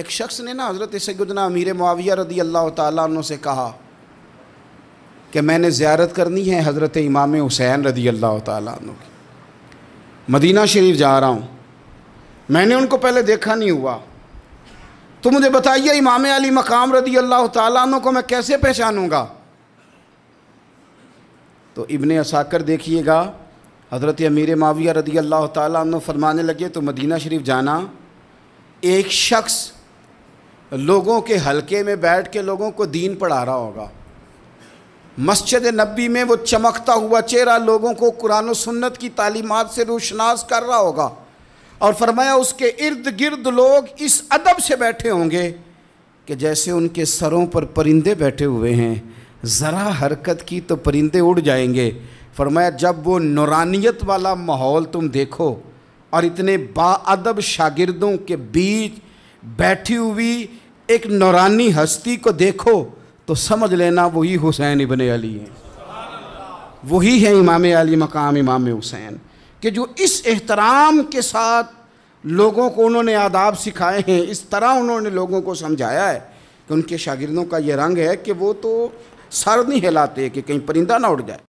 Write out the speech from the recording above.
एक शख्स ने ना हज़रत सैदना अमीर मुआविया रदी अल्लाह तु से कहा कि मैंने ज़्यारत करनी है हज़रत इमाम हुसैन रदी अल्लाह तु की मदीना शरीफ जा रहा हूँ मैंने उनको पहले देखा नहीं हुआ तो मुझे बताइए इमाम अली मकाम रदी अल्लाह तु को मैं कैसे पहचानूँगा तो इबन असाकर देखिएगा हज़रत अमीर माविया रदी अल्लाह तु फरमाने लगे तो मदीना शरीफ जाना एक शख्स लोगों के हलके में बैठ के लोगों को दीन पढ़ा रहा होगा मस्जिद नबी में वो चमकता हुआ चेहरा लोगों को कुरान सुन्नत की तालीमत से रोशनास कर रहा होगा और फरमाया उसके इर्द गिर्द लोग इस अदब से बैठे होंगे कि जैसे उनके सरों पर परिंदे बैठे हुए हैं ज़रा हरकत की तो परिंदे उड़ जाएंगे फरमाया जब वो नौरानियत वाला माहौल तुम देखो और इतने अदब शागिर्दों के बीच बैठी हुई एक नौरानी हस्ती को देखो तो समझ लेना वही हुसैन इबन अली हैं वही है इमाम अली मकाम इमाम हुसैन कि जो इस एहतराम के साथ लोगों को उन्होंने आदाब सिखाए हैं इस तरह उन्होंने लोगों को समझाया है कि उनके शागिर्दों का ये रंग है कि वो तो सर नहीं हिलाते कि कहीं परिंदा ना उड़ जाए